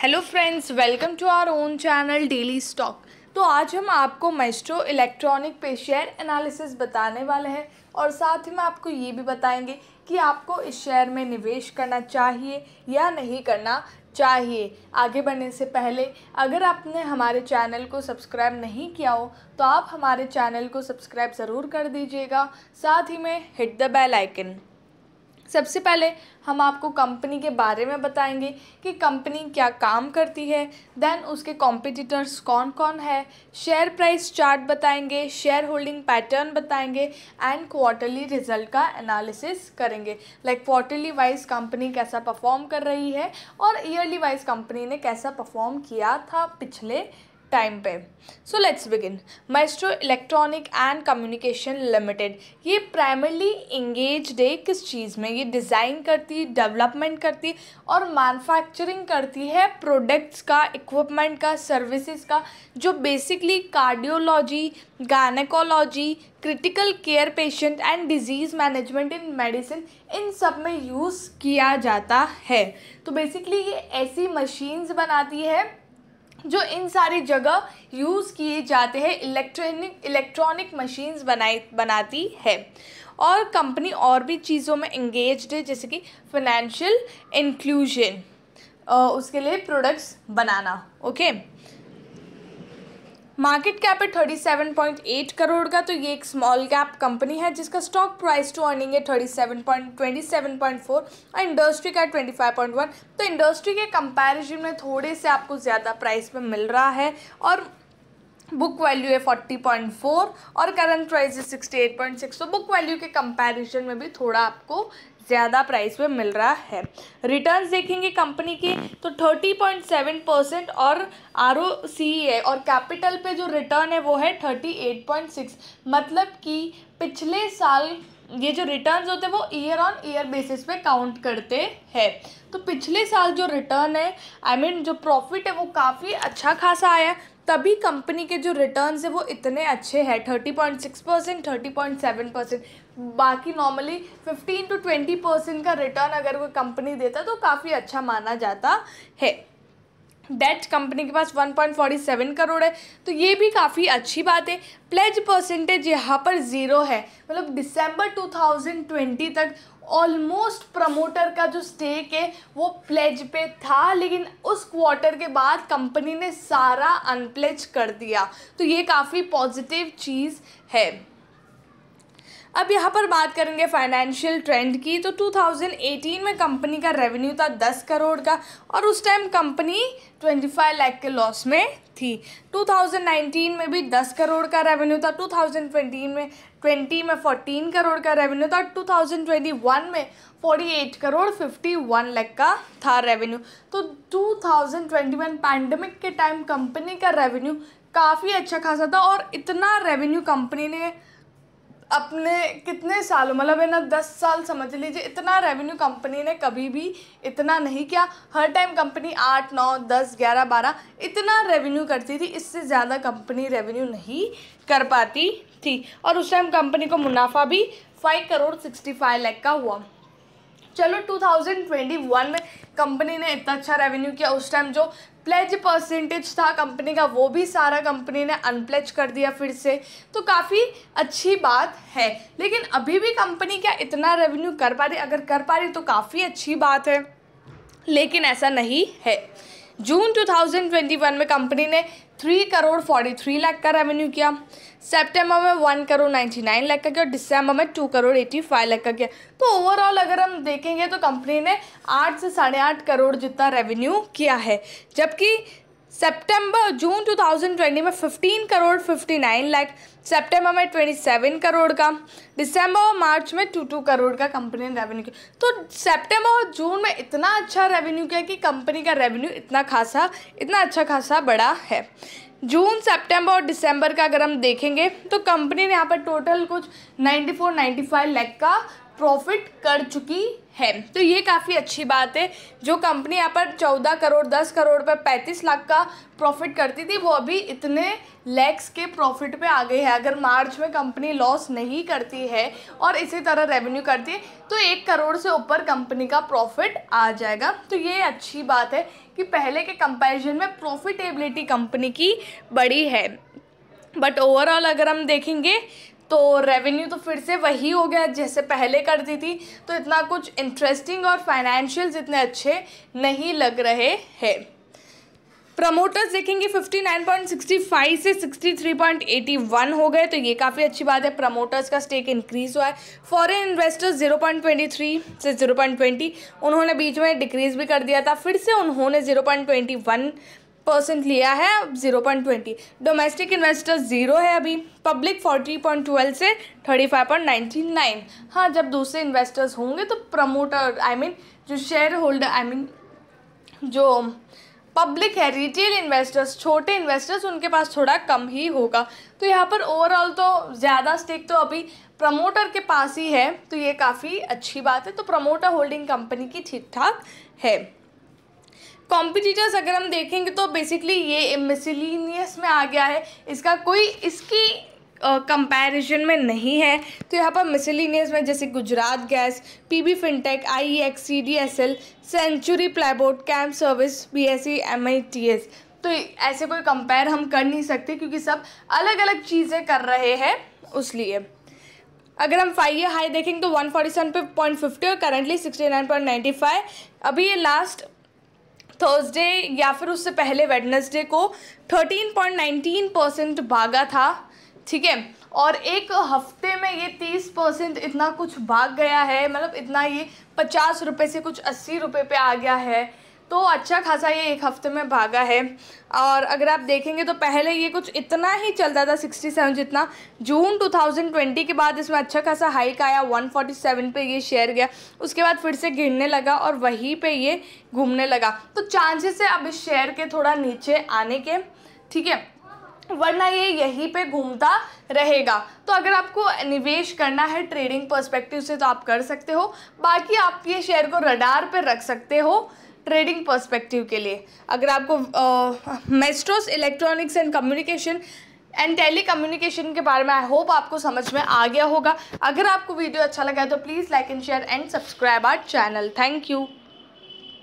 Hello friends welcome to our own channel daily stock तो आज हम आपको मेस्ट्रो इलेक्ट्रॉनिक पे शेयर एनालिसिस बताने वाले हैं और साथ ही में आपको ये भी बताएंगे कि आपको इस शेयर में निवेश करना चाहिए या नहीं करना चाहिए आगे बढ़ने से पहले अगर आपने हमारे चैनल को सब्सक्राइब नहीं किया हो तो आप हमारे चैनल को सब्सक्राइब ज़रूर कर दीजिएगा साथ ही में हिट द बेल आइकन सबसे पहले हम आपको कंपनी के बारे में बताएंगे कि कंपनी क्या काम करती है देन उसके कॉम्पिटिटर्स कौन कौन है शेयर प्राइस चार्ट बताएंगे शेयर होल्डिंग पैटर्न बताएंगे एंड क्वार्टरली रिजल्ट का एनालिसिस करेंगे लाइक क्वार्टरली वाइज कंपनी कैसा परफॉर्म कर रही है और ईयरली वाइज कंपनी ने कैसा परफॉर्म किया था पिछले टाइम पे so let's begin Maestro electronic and communication limited ये प्राइमरली इंगेज है किस चीज़ में ये डिज़ाइन करती डेवलपमेंट करती और मैन्युफैक्चरिंग करती है प्रोडक्ट्स का इक्विपमेंट का सर्विसेज का जो basically cardiology gynaecology critical care patient and disease management in medicine इन सब में यूज़ किया जाता है तो बेसिकली ये ऐसी मशीन्स बनाती है जो इन सारी जगह यूज़ किए जाते हैं इलेक्ट्रॉनिक इलेक्ट्रॉनिक मशीन्स बनाई बनाती है और कंपनी और भी चीज़ों में इंगेज है जैसे कि फाइनेंशियल इंक्लूजन उसके लिए प्रोडक्ट्स बनाना ओके okay? मार्केट कैप है thirty seven point eight crore का तो ये एक स्मॉल कैप कंपनी है जिसका स्टॉक प्राइस टू अर्निंग है thirty seven seven point point twenty four और इंडस्ट्री का ट्वेंटी फाइव पॉइंट वन तो इंडस्ट्री के कंपैरिजन में थोड़े से आपको ज़्यादा प्राइस में मिल रहा है और बुक वैल्यू है फोर्टी पॉइंट फोर और करंट प्राइस है सिक्सटी एट पॉइंट सिक्स तो बुक वैल्यू के कंपैरिजन में भी थोड़ा आपको ज़्यादा प्राइस पे मिल रहा है रिटर्न्स देखेंगे कंपनी के तो थर्टी पॉइंट सेवन परसेंट और आर है e और कैपिटल पे जो रिटर्न है वो है थर्टी एट पॉइंट सिक्स मतलब कि पिछले साल ये जो रिटर्न होते हैं वो ईयर ऑन ईयर बेसिस पे काउंट करते हैं तो पिछले साल जो रिटर्न है आई I मीन mean, जो प्रॉफिट है वो काफ़ी अच्छा खासा आया तभी कंपनी के जो रिटर्न है वो इतने अच्छे हैं thirty point six percent thirty point seven percent बाकी normally fifteen to twenty percent का रिटर्न अगर वो कंपनी देता तो काफ़ी अच्छा माना जाता है डेट कंपनी के पास 1.47 करोड़ है तो ये भी काफ़ी अच्छी बात है प्लेज परसेंटेज यहाँ पर ज़ीरो है मतलब दिसंबर 2020 तक ऑलमोस्ट प्रमोटर का जो स्टेक है वो प्लेज पे था लेकिन उस क्वार्टर के बाद कंपनी ने सारा अनप्लेज कर दिया तो ये काफ़ी पॉजिटिव चीज़ है अब यहाँ पर बात करेंगे फाइनेंशियल ट्रेंड की तो 2018 में कंपनी का रेवेन्यू था 10 करोड़ का और उस टाइम कंपनी 25 लाख के लॉस में थी 2019 में भी 10 करोड़ का रेवेन्यू था 2020 में 20 में 14 करोड़ का रेवेन्यू था 2021 में 48 करोड़ 51 लाख का था रेवेन्यू तो 2021 पैंडमिक के टाइम कंपनी का रेवेन्यू काफ़ी अच्छा खासा था और इतना रेवेन्यू कंपनी ने अपने कितने सालों मतलब है ना दस साल समझ लीजिए इतना रेवेन्यू कंपनी ने कभी भी इतना नहीं किया हर टाइम कंपनी आठ नौ दस ग्यारह बारह इतना रेवेन्यू करती थी इससे ज़्यादा कंपनी रेवेन्यू नहीं कर पाती थी और उस टाइम कंपनी को मुनाफा भी five crore sixty five lakh का हुआ चलो 2021 में कंपनी ने इतना अच्छा रेवेन्यू किया उस टाइम जो प्लेज परसेंटेज था कंपनी का वो भी सारा कंपनी ने अनप्लेज कर दिया फिर से तो काफ़ी अच्छी बात है लेकिन अभी भी कंपनी क्या इतना रेवेन्यू कर पा रही अगर कर पा रही तो काफ़ी अच्छी बात है लेकिन ऐसा नहीं है जून 2021 में कंपनी ने three crore forty three lakh का रेवेन्यू किया सितंबर में one crore ninety nine lakh का किया और दिसंबर में two crore eighty five lakh का किया तो ओवरऑल अगर हम देखेंगे तो कंपनी ने आठ से साढ़े आठ करोड़ जितना रेवेन्यू किया है जबकि सितंबर जून ट्वेंटी में fifteen crore nine lakh September में ट्वेंटी सेवन करोड़ का दिसंबर और मार्च में टू टू करोड़ का कंपनी ने रेवेन्यू किया तो सेप्टेम्बर और जून में इतना अच्छा रेवेन्यू किया कि कंपनी का रेवेन्यू इतना खासा इतना अच्छा खासा बड़ा है जून सितंबर और दिसंबर का अगर हम देखेंगे तो कंपनी ने यहाँ पर टोटल कुछ 94 95 लाख का प्रॉफिट कर चुकी है तो ये काफ़ी अच्छी बात है जो कंपनी यहाँ पर 14 करोड़ 10 करोड़ पर 35 लाख का प्रॉफिट करती थी वो अभी इतने लैक्स के प्रॉफिट पे आ गई है अगर मार्च में कंपनी लॉस नहीं करती है और इसी तरह रेवेन्यू करती है तो एक करोड़ से ऊपर कंपनी का प्रॉफिट आ जाएगा तो ये अच्छी बात है कि पहले के कंपैरिजन में प्रॉफिटेबिलिटी कंपनी की बड़ी है बट ओवरऑल अगर हम देखेंगे तो रेवेन्यू तो फिर से वही हो गया जैसे पहले करती थी तो इतना कुछ इंटरेस्टिंग और फाइनेंशियल्स इतने अच्छे नहीं लग रहे हैं प्रमोटर्स देखेंगे 59.65 से 63.81 हो गए तो ये काफ़ी अच्छी बात है प्रमोटर्स का स्टेक इंक्रीज हुआ है फॉरेन इन्वेस्टर्स 0.23 से 0.20 उन्होंने बीच में डिक्रीज भी कर दिया था फिर से उन्होंने 0.21 परसेंट लिया है zero point twenty domestic investors zero है अभी पब्लिक फोर्टी पॉइंट ट्वेल्व से thirty five point ninety nine हाँ जब दूसरे इन्वेस्टर्स होंगे तो promoter I I mean mean, जो शेयर होल्डर आई मीन जो पब्लिक है रिटेल इन्वेस्टर्स छोटे इन्वेस्टर्स उनके पास थोड़ा कम ही होगा तो यहाँ पर ओवरऑल तो ज़्यादा स्टेक तो अभी प्रमोटर के पास ही है तो ये काफ़ी अच्छी बात है तो प्रमोटर होल्डिंग कंपनी की ठीक ठाक है कॉम्पिटिटर्स अगर हम देखेंगे तो बेसिकली ये मिसिलिनियस में आ गया है इसका कोई इसकी कंपैरिजन uh, में नहीं है तो यहाँ पर मिसलिनियस में जैसे Gujarat Gas PB fintech IEX CDSL Century Plyboard camp service BSE एमआईटीएस तो ऐसे कोई कंपेयर हम कर नहीं सकते क्योंकि सब अलग अलग चीज़ें कर रहे हैं उस लिए अगर हम फाइव ईयर हाई देखेंगे तो वन फोर्टी सेवन पे पॉइंट फिफ्टी और currently sixty nine point ninety five अभी ये लास्ट थर्सडे या फिर उससे पहले वेडनेसडे को थर्टीन पॉइंट नाइनटीन परसेंट भागा था ठीक है और एक हफ्ते में ये तीस परसेंट इतना कुछ भाग गया है मतलब इतना ये पचास रुपये से कुछ अस्सी रुपये पे आ गया है तो अच्छा खासा ये एक हफ्ते में भागा है और अगर आप देखेंगे तो पहले ये कुछ इतना ही चलता था सिक्सटी सेवन जितना जून टू थाउजेंड ट्वेंटी के बाद इसमें अच्छा खासा हाइक आया वन फोर्टी सेवन पर ये शेयर गया उसके बाद फिर से गिरने लगा और वहीं पे ये घूमने लगा तो चांसेस है अब इस शेयर के थोड़ा नीचे आने के ठीक है वरना ये यहीं पे घूमता रहेगा तो अगर आपको निवेश करना है ट्रेडिंग पर्सपेक्टिव से तो आप कर सकते हो बाकी आप ये शेयर को रडार पर रख सकते हो ट्रेडिंग पर्सपेक्टिव के लिए अगर आपको Maestros electronics and communication and telecommunication के बारे में आई होप आपको समझ में आ गया होगा अगर आपको वीडियो अच्छा लगा है तो please like and share and subscribe our channel thank you